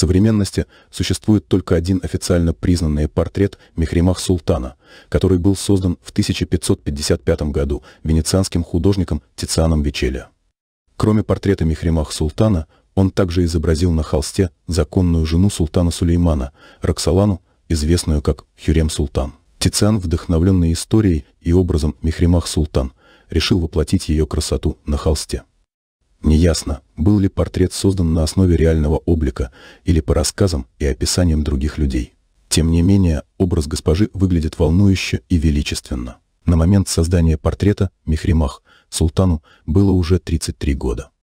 современности существует только один официально признанный портрет Мехримах Султана, который был создан в 1555 году венецианским художником Тицианом Вечелия. Кроме портрета Мехримах Султана, он также изобразил на холсте законную жену султана Сулеймана, Роксолану, известную как Хюрем Султан. Тициан, вдохновленный историей и образом Мехримах Султан, решил воплотить ее красоту на холсте. Неясно, был ли портрет создан на основе реального облика или по рассказам и описаниям других людей. Тем не менее, образ госпожи выглядит волнующе и величественно. На момент создания портрета Мехримах султану было уже 33 года.